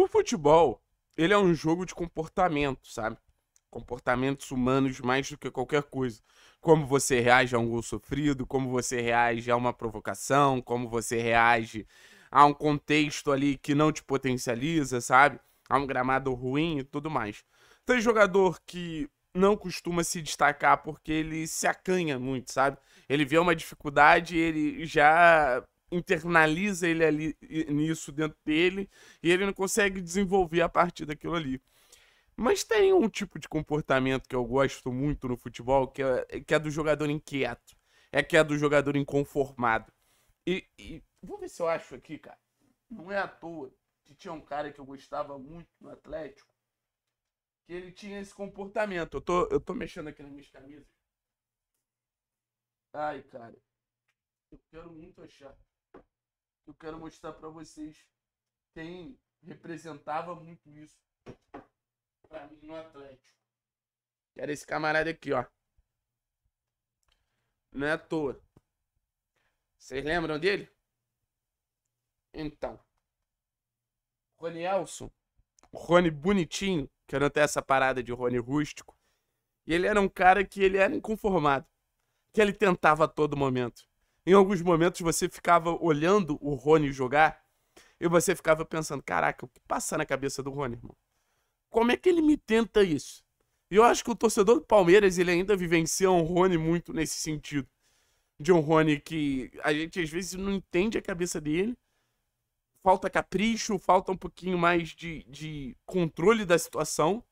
O futebol, ele é um jogo de comportamento, sabe? Comportamentos humanos mais do que qualquer coisa. Como você reage a um gol sofrido, como você reage a uma provocação, como você reage a um contexto ali que não te potencializa, sabe? A um gramado ruim e tudo mais. Tem jogador que não costuma se destacar porque ele se acanha muito, sabe? Ele vê uma dificuldade e ele já internaliza ele ali nisso dentro dele e ele não consegue desenvolver a partir daquilo ali. Mas tem um tipo de comportamento que eu gosto muito no futebol, que é, que é do jogador inquieto, é que é do jogador inconformado. E, e vamos ver se eu acho aqui, cara. Não é à toa que tinha um cara que eu gostava muito no Atlético, que ele tinha esse comportamento. Eu tô, eu tô mexendo aqui nas minhas camisas. Ai, cara. Eu quero muito achar eu quero mostrar para vocês quem representava muito isso para mim no Atlético. era esse camarada aqui, ó. Não é à toa. Vocês lembram dele? Então. Rony Elson. Rony bonitinho, que eu não tenho essa parada de Rony rústico. E ele era um cara que ele era inconformado. Que ele tentava a todo momento em alguns momentos você ficava olhando o Rony jogar e você ficava pensando: caraca, o que passa na cabeça do Rony, irmão? Como é que ele me tenta isso? E eu acho que o torcedor do Palmeiras ele ainda vivencia um Rony muito nesse sentido. De um Rony que a gente às vezes não entende a cabeça dele. Falta capricho, falta um pouquinho mais de, de controle da situação.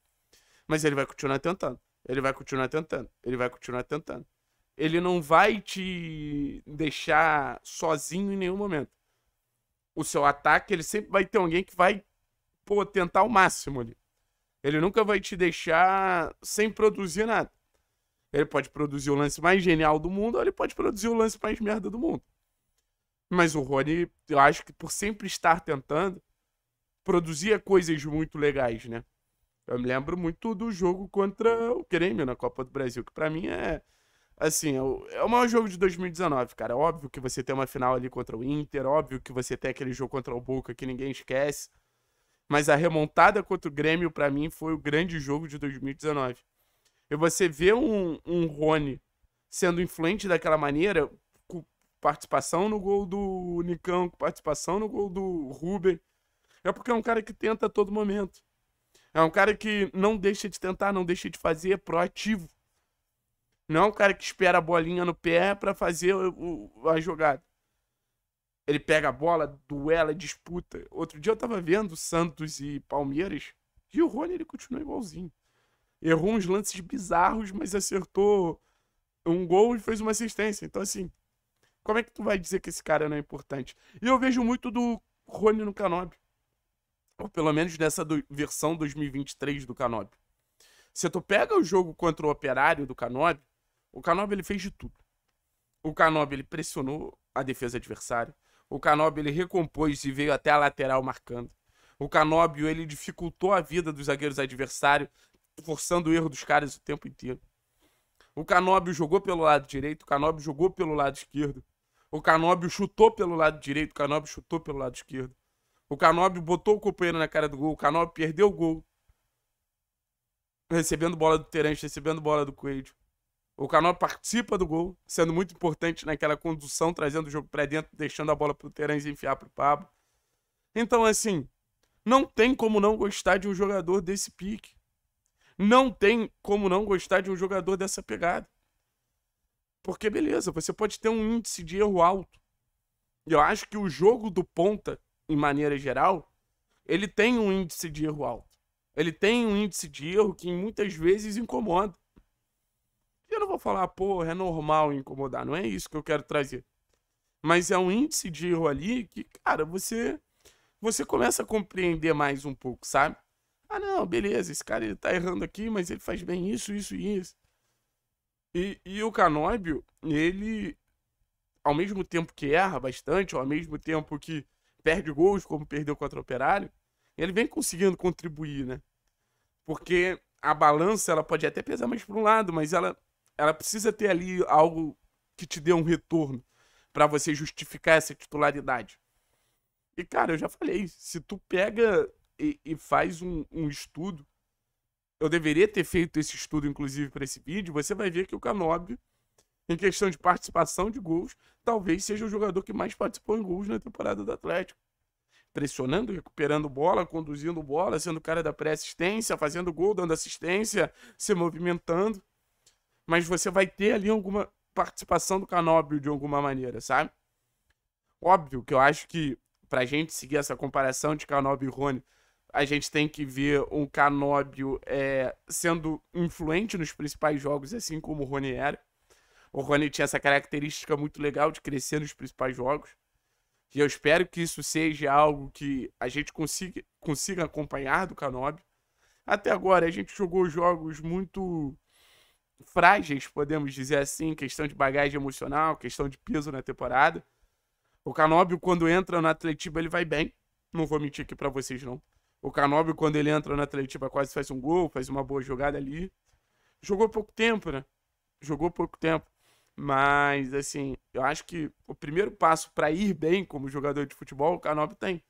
Mas ele vai continuar tentando. Ele vai continuar tentando. Ele vai continuar tentando. Ele não vai te deixar sozinho em nenhum momento. O seu ataque, ele sempre vai ter alguém que vai pô, tentar o máximo ali. Ele nunca vai te deixar sem produzir nada. Ele pode produzir o lance mais genial do mundo, ou ele pode produzir o lance mais merda do mundo. Mas o Rony, eu acho que por sempre estar tentando, produzia coisas muito legais, né? Eu me lembro muito do jogo contra o Grêmio na Copa do Brasil, que para mim é Assim, é, é o maior jogo de 2019, cara. É óbvio que você tem uma final ali contra o Inter, é óbvio que você tem aquele jogo contra o Boca que ninguém esquece. Mas a remontada contra o Grêmio, para mim, foi o grande jogo de 2019. E você vê um, um Rony sendo influente daquela maneira, com participação no gol do Nicão, com participação no gol do Ruben, é porque é um cara que tenta a todo momento. É um cara que não deixa de tentar, não deixa de fazer, é proativo. Não é um cara que espera a bolinha no pé para fazer o, o, a jogada. Ele pega a bola, duela, disputa. Outro dia eu tava vendo Santos e Palmeiras e o Rony ele continua igualzinho. Errou uns lances bizarros, mas acertou um gol e fez uma assistência. Então, assim, como é que tu vai dizer que esse cara não é importante? E eu vejo muito do Rony no Canobi. Ou pelo menos nessa do, versão 2023 do Canobi. Se tu pega o jogo contra o Operário do Canobi, o Canobi ele fez de tudo. O Canobi ele pressionou a defesa adversária. O Canobi ele recompôs e veio até a lateral marcando. O Canóbio ele dificultou a vida dos zagueiros adversários, forçando o erro dos caras o tempo inteiro. O Canóbio jogou pelo lado direito, o Canóbio jogou pelo lado esquerdo. O Canóbio chutou pelo lado direito, o Canóbio chutou pelo lado esquerdo. O Canóbio botou o companheiro na cara do gol, o Canóbio perdeu o gol. Recebendo bola do Terence, recebendo bola do Coelho. O canal participa do gol, sendo muito importante naquela condução, trazendo o jogo para dentro, deixando a bola pro Terãs enfiar pro Pablo. Então, assim, não tem como não gostar de um jogador desse pique. Não tem como não gostar de um jogador dessa pegada. Porque, beleza, você pode ter um índice de erro alto. E eu acho que o jogo do ponta, em maneira geral, ele tem um índice de erro alto. Ele tem um índice de erro que muitas vezes incomoda. Eu não vou falar, porra, é normal incomodar, não é isso que eu quero trazer. Mas é um índice de erro ali que, cara, você você começa a compreender mais um pouco, sabe? Ah, não, beleza, esse cara ele tá errando aqui, mas ele faz bem isso, isso e isso. E, e o Canóbio, ele, ao mesmo tempo que erra bastante, ao mesmo tempo que perde gols, como perdeu contra o Operário, ele vem conseguindo contribuir, né? Porque a balança, ela pode até pesar mais para um lado, mas ela ela precisa ter ali algo que te dê um retorno para você justificar essa titularidade. E, cara, eu já falei, se tu pega e, e faz um, um, estudo, eu deveria ter feito esse estudo, inclusive, para esse vídeo, você vai ver que o Canob, em questão de participação de gols, talvez seja o jogador que mais participou em gols na temporada do Atlético. Pressionando, recuperando bola, conduzindo bola, sendo cara da pré-assistência, fazendo gol, dando assistência, se movimentando mas você vai ter ali alguma participação do Canóbio de alguma maneira, sabe? Óbvio que eu acho que pra gente seguir essa comparação de Canóbio e Rony, a gente tem que ver um Canóbio é, sendo influente nos principais jogos, assim como o Rony era. O Rony tinha essa característica muito legal de crescer nos principais jogos. E eu espero que isso seja algo que a gente consiga, consiga acompanhar do Canobio. Até agora, a gente jogou jogos muito frágeis, podemos dizer assim, questão de bagagem emocional, questão de peso na temporada. O Canóbio, quando entra na Atletiba, ele vai bem. Não vou mentir aqui para vocês, não. O Canóbio, quando ele entra na Atletiba, quase faz um gol, faz uma boa jogada ali. Jogou pouco tempo, né? Jogou pouco tempo. Mas, assim, eu acho que o primeiro passo para ir bem como jogador de futebol, o Canóbio tem.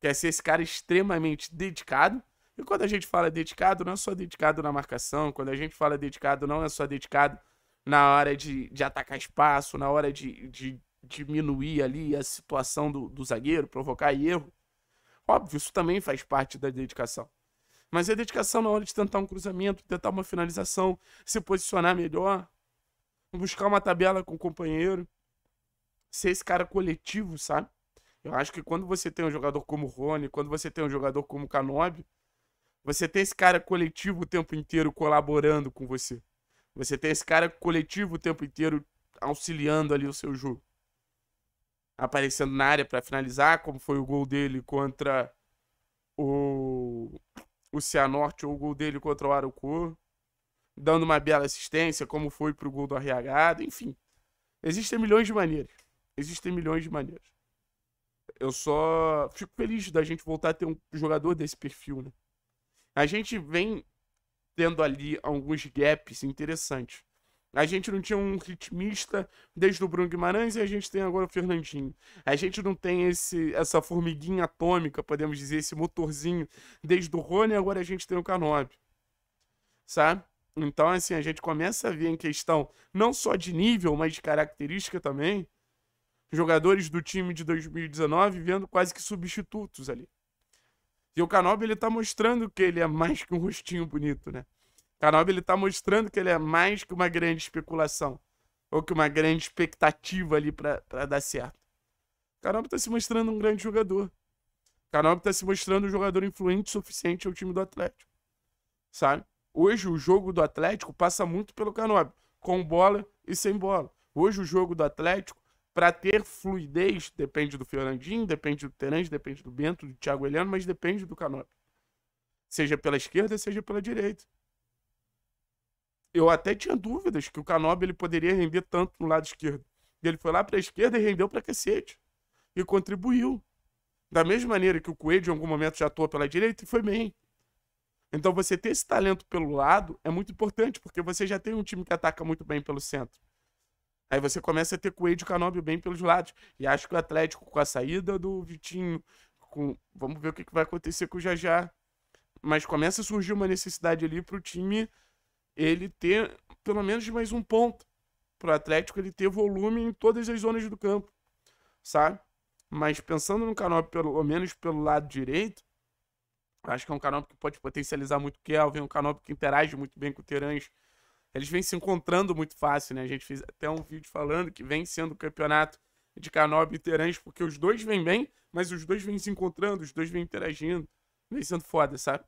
Quer ser esse cara extremamente dedicado, e quando a gente fala dedicado, não é só dedicado na marcação, quando a gente fala dedicado, não é só dedicado na hora de, de atacar espaço, na hora de, de diminuir ali a situação do, do zagueiro, provocar erro. Óbvio, isso também faz parte da dedicação. Mas é dedicação na hora de tentar um cruzamento, tentar uma finalização, se posicionar melhor, buscar uma tabela com o companheiro, ser esse cara coletivo, sabe? Eu acho que quando você tem um jogador como o Rony, quando você tem um jogador como o Canobi, você tem esse cara coletivo o tempo inteiro colaborando com você. Você tem esse cara coletivo o tempo inteiro auxiliando ali o seu jogo. Aparecendo na área para finalizar, como foi o gol dele contra o, o Cianorte ou o gol dele contra o Arucor. Dando uma bela assistência, como foi pro gol do Arriagado, enfim. Existem milhões de maneiras. Existem milhões de maneiras. Eu só fico feliz da gente voltar a ter um jogador desse perfil, né? a gente vem tendo ali alguns gaps interessantes. A gente não tinha um ritmista desde o Bruno Guimarães e a gente tem agora o Fernandinho. A gente não tem esse, essa formiguinha atômica, podemos dizer, esse motorzinho desde o Rony, agora a gente tem o Canob. Sabe? Então, assim, a gente começa a ver em questão não só de nível, mas de característica também, jogadores do time de 2019 vendo quase que substitutos ali. E o Canobi, ele tá mostrando que ele é mais que um rostinho bonito, né? O Canobi, ele tá mostrando que ele é mais que uma grande especulação. Ou que uma grande expectativa ali pra, dar certo. O Canobi tá se mostrando um grande jogador. O Canobi tá se mostrando um jogador influente suficiente ao time do Atlético. Sabe? Hoje o jogo do Atlético passa muito pelo Canobi. Com bola e sem bola. Hoje o jogo do Atlético para ter fluidez, depende do Fernandinho, depende do Terence, depende do Bento, do Thiago Heleno, mas depende do Canop. Seja pela esquerda, seja pela direita. Eu até tinha dúvidas que o Canop ele poderia render tanto no lado esquerdo. Ele foi lá para a esquerda e rendeu para cacete. E contribuiu. Da mesma maneira que o Coelho em algum momento já atuou pela direita e foi bem. Então você ter esse talento pelo lado é muito importante, porque você já tem um time que ataca muito bem pelo centro. Aí você começa a ter Coelho e Canóbio bem pelos lados. E acho que o Atlético, com a saída do Vitinho, com... vamos ver o que, vai acontecer com o Jajá. Mas começa a surgir uma necessidade ali para o time ele ter pelo menos mais um ponto. para o Atlético ele ter volume em todas as zonas do campo, sabe? Mas pensando no Canóbio pelo menos pelo lado direito, acho que é um Canóbio que pode potencializar muito o Kelvin, é um Canóbio que interage muito bem com o Terãs eles vêm se encontrando muito fácil, né? A gente fez até um vídeo falando que vem sendo o campeonato de Canob e Terãs, porque os dois vêm bem, mas os dois vêm se encontrando, os dois vêm interagindo. Vem sendo foda, sabe?